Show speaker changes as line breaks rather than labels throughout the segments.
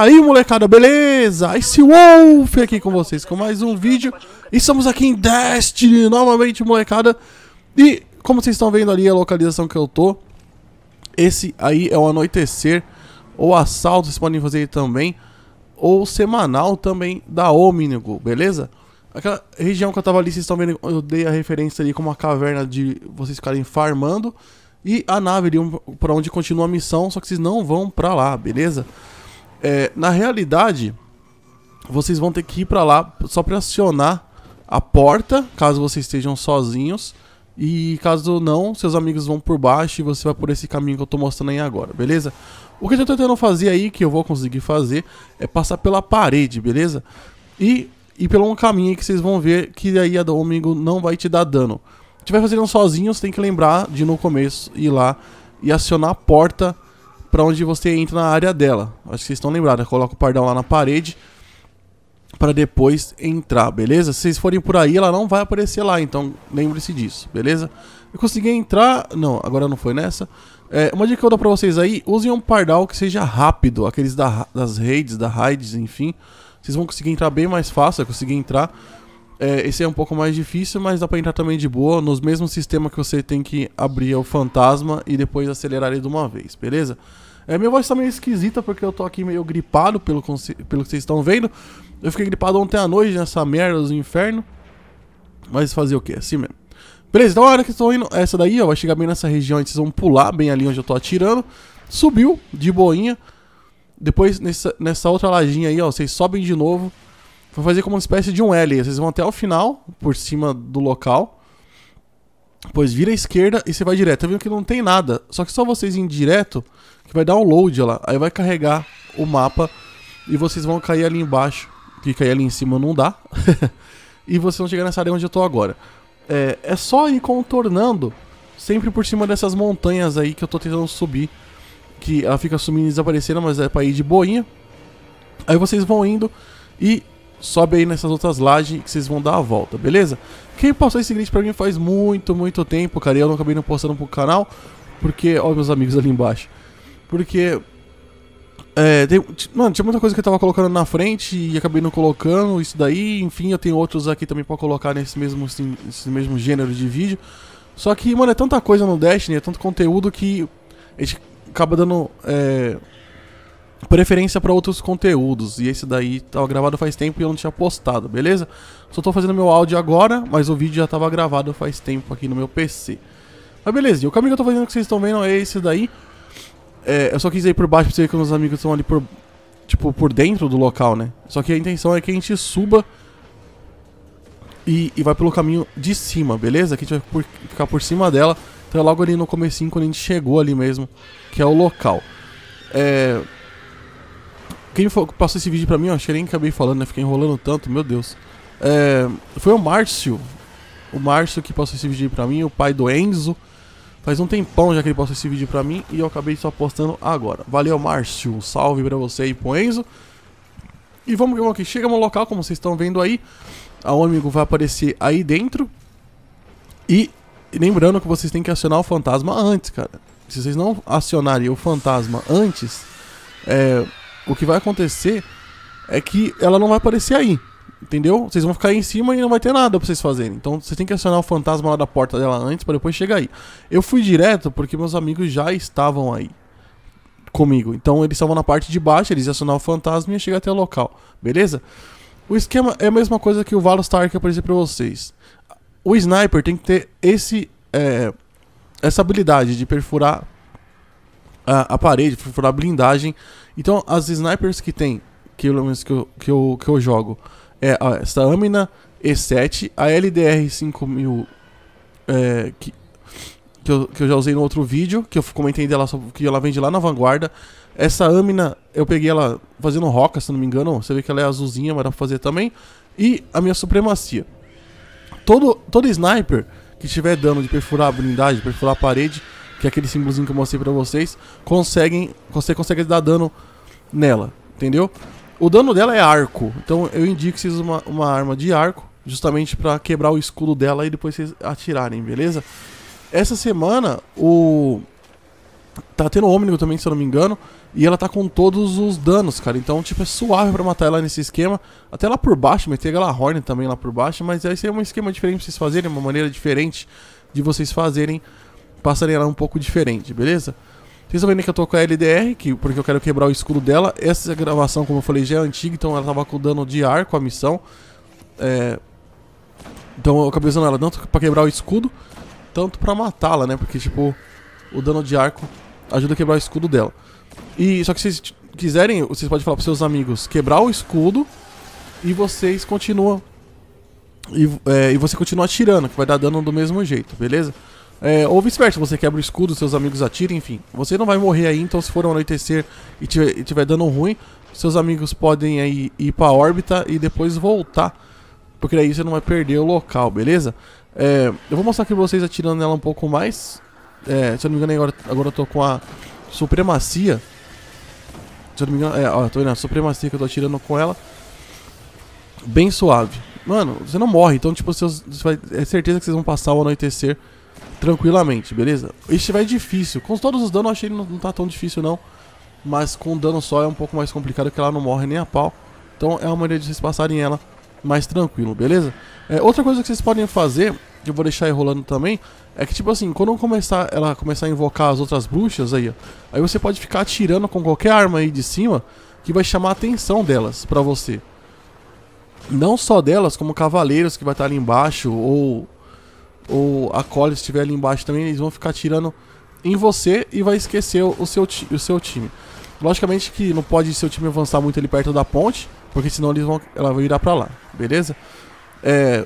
Aí, molecada, beleza? Esse Wolf aqui com vocês com mais um vídeo. E estamos aqui em Destiny, novamente, molecada. E, como vocês estão vendo ali a localização que eu tô, esse aí é o Anoitecer, ou Assalto, vocês podem fazer também, ou Semanal também da Omnigo, beleza? Aquela região que eu tava ali, vocês estão vendo, eu dei a referência ali como uma caverna de vocês ficarem farmando. E a nave ali, pra onde continua a missão, só que vocês não vão pra lá, beleza? É, na realidade, vocês vão ter que ir para lá só para acionar a porta, caso vocês estejam sozinhos. E caso não, seus amigos vão por baixo e você vai por esse caminho que eu tô mostrando aí agora, beleza? O que eu tô tentando fazer aí, que eu vou conseguir fazer, é passar pela parede, beleza? E, e pelo um caminho aí que vocês vão ver que aí a Domingo não vai te dar dano. Se tiver fazendo sozinho, você tem que lembrar de no começo ir lá e acionar a porta para onde você entra na área dela. Acho que vocês estão lembrados. Né? Coloca o pardal lá na parede para depois entrar, beleza? Se vocês forem por aí, ela não vai aparecer lá, então lembre-se disso, beleza? Eu consegui entrar... Não, agora não foi nessa. É, uma dica que eu dou pra vocês aí, usem um pardal que seja rápido, aqueles da, das raids, da raids, enfim. Vocês vão conseguir entrar bem mais fácil, eu consegui entrar. É, esse é um pouco mais difícil, mas dá pra entrar também de boa, nos mesmos sistemas que você tem que abrir o fantasma e depois acelerar ele de uma vez, beleza? É, minha voz tá meio esquisita porque eu tô aqui meio gripado, pelo, pelo que vocês estão vendo. Eu fiquei gripado ontem à noite nessa merda do inferno. Mas fazer o que? É assim mesmo. Beleza, então a hora que estou indo, essa daí, ó, vai chegar bem nessa região, vocês vão pular bem ali onde eu tô atirando. Subiu, de boinha. Depois, nessa, nessa outra ladinha aí, ó, vocês sobem de novo. Vou fazer como uma espécie de um L. Vocês vão até o final, por cima do local. Depois vira à esquerda e você vai direto. Tá vendo que não tem nada. Só que só vocês em direto que vai dar um load lá. Aí vai carregar o mapa e vocês vão cair ali embaixo. Que cair ali em cima não dá. e vocês vão chegar nessa área onde eu tô agora. É, é só ir contornando sempre por cima dessas montanhas aí que eu tô tentando subir. Que ela fica sumindo e desaparecendo, mas é pra ir de boinha. Aí vocês vão indo e sobe aí nessas outras lajes que vocês vão dar a volta, beleza? Quem passou esse grid pra mim faz muito, muito tempo, cara, e eu não acabei não postando pro canal, porque, ó meus amigos ali embaixo, porque, é, tem, mano, tinha muita coisa que eu tava colocando na frente e acabei não colocando isso daí, enfim, eu tenho outros aqui também pra colocar nesse mesmo, assim, nesse mesmo gênero de vídeo, só que, mano, é tanta coisa no Destiny, é tanto conteúdo que a gente acaba dando, é, preferência para outros conteúdos. E esse daí tava gravado faz tempo e eu não tinha postado, beleza? Só tô fazendo meu áudio agora, mas o vídeo já tava gravado faz tempo aqui no meu PC. Mas beleza, e o caminho que eu tô fazendo que vocês estão vendo é esse daí. É, eu só quis ir por baixo pra você ver que os meus amigos estão ali por. Tipo, por dentro do local, né? Só que a intenção é que a gente suba e, e vai pelo caminho de cima, beleza? Que a gente vai por, ficar por cima dela. Então é logo ali no comecinho, quando a gente chegou ali mesmo, que é o local. É quem passou esse vídeo pra mim, achei acho que nem acabei falando, né? Fiquei enrolando tanto, meu Deus. É, foi o Márcio. O Márcio que passou esse vídeo pra mim, o pai do Enzo. Faz um tempão já que ele passou esse vídeo pra mim e eu acabei só postando agora. Valeu, Márcio. Um salve pra você e pro Enzo. E vamos que vamos aqui. Chegamos ao local, como vocês estão vendo aí. A amigo vai aparecer aí dentro. E lembrando que vocês têm que acionar o fantasma antes, cara. Se vocês não acionarem o fantasma antes, é, o que vai acontecer é que ela não vai aparecer aí. Entendeu? Vocês vão ficar aí em cima e não vai ter nada pra vocês fazerem. Então você tem que acionar o fantasma lá da porta dela antes para depois chegar aí. Eu fui direto porque meus amigos já estavam aí comigo. Então eles estavam na parte de baixo, eles iam acionar o fantasma e ia chegar até o local. Beleza? O esquema é a mesma coisa que o Valos Tark que eu apresentei pra vocês. O sniper tem que ter esse. É, essa habilidade de perfurar a, a parede, furar a blindagem. Então, as snipers que tem, que, que, eu, que, eu, que eu jogo, é essa amina E7, a LDR 5000, é, que, que eu, que, eu, já usei no outro vídeo, que eu comentei dela, que ela vende lá na Vanguarda. Essa Amina, eu peguei ela fazendo roca, se não me engano. Você vê que ela é azulzinha, mas dá pra fazer também. E a minha supremacia. Todo, todo sniper que tiver dano de perfurar a blindagem, perfurar a parede, que é aquele símbolozinho que eu mostrei pra vocês, conseguem, você consegue dar dano nela, entendeu? O dano dela é arco, então eu indico que vocês usem uma, uma arma de arco, justamente para quebrar o escudo dela e depois vocês atirarem, beleza? Essa semana, o... Tá tendo Ômnigo também, se eu não me engano, e ela tá com todos os danos, cara. Então, tipo, é suave pra matar ela nesse esquema. Até lá por baixo, meter aquela Horn também lá por baixo, mas aí é um esquema diferente pra vocês fazerem, uma maneira diferente de vocês fazerem passarei lá um pouco diferente, beleza? Vocês sabem que eu tô com a LDR, que, porque eu quero quebrar o escudo dela. Essa gravação, como eu falei, já é antiga, então ela tava com dano de ar com a missão. É... Então eu acabei usando ela tanto pra quebrar o escudo, tanto pra matá-la, né? Porque, tipo, o dano de arco ajuda a quebrar o escudo dela. E só que se vocês quiserem, vocês podem falar pros seus amigos quebrar o escudo e vocês continuam. E, é, e você continua atirando, que vai dar dano do mesmo jeito, beleza? É, ou vice-versa, você quebra o escudo, seus amigos atiram, enfim. Você não vai morrer aí, então se for anoitecer e tiver, dando ruim, seus amigos podem aí ir pra órbita e depois voltar. Porque aí você não vai perder o local, beleza? É, eu vou mostrar aqui pra vocês atirando nela um pouco mais. É, se eu não me engano, agora, agora eu tô com a Supremacia. Se eu não me engano, é, ó, tô vendo a Supremacia que eu tô atirando com ela. Bem suave. Mano, você não morre, então, tipo, seus, é certeza que vocês vão passar o anoitecer tranquilamente, beleza? Este vai difícil. Com todos os danos, eu achei que não, não tá tão difícil, não. Mas com dano só é um pouco mais complicado, que ela não morre nem a pau. Então é uma maneira de vocês passarem ela mais tranquilo, beleza? É, outra coisa que vocês podem fazer, que eu vou deixar aí rolando também, é que tipo assim, quando começar, ela começar a invocar as outras bruxas aí, ó, aí você pode ficar atirando com qualquer arma aí de cima, que vai chamar a atenção delas pra você. Não só delas, como cavaleiros que vai estar ali embaixo, ou ou a Cole estiver ali embaixo também, eles vão ficar tirando em você e vai esquecer o seu, o seu time. Logicamente que não pode seu time avançar muito ali perto da ponte, porque senão eles vão, ela vai virar pra lá, beleza? É...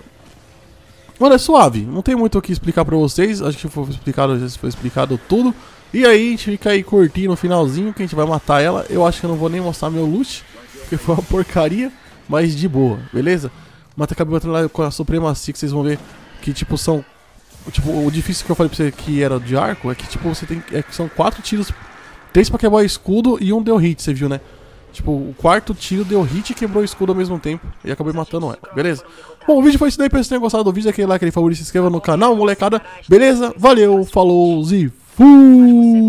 Mano, é suave, não tem muito o que explicar pra vocês, acho que foi explicado, foi explicado tudo. E aí a gente fica aí curtindo no finalzinho que a gente vai matar ela. Eu acho que eu não vou nem mostrar meu loot, porque foi uma porcaria, mas de boa, beleza? Mata acabei entrando lá com a Supremacia que vocês vão ver que, tipo, são. Tipo, o difícil que eu falei pra você que era de arco é que, tipo, você tem. É que são quatro tiros. Três quebrar escudo e um deu hit, você viu, né? Tipo, o quarto tiro deu hit e quebrou o escudo ao mesmo tempo. E acabei matando ela. Beleza? Bom, o vídeo foi isso daí. Espero que vocês tenham gostado do vídeo. Aquele like, aquele favorito. Se inscreva no canal, molecada. Beleza? Valeu, falou e fui!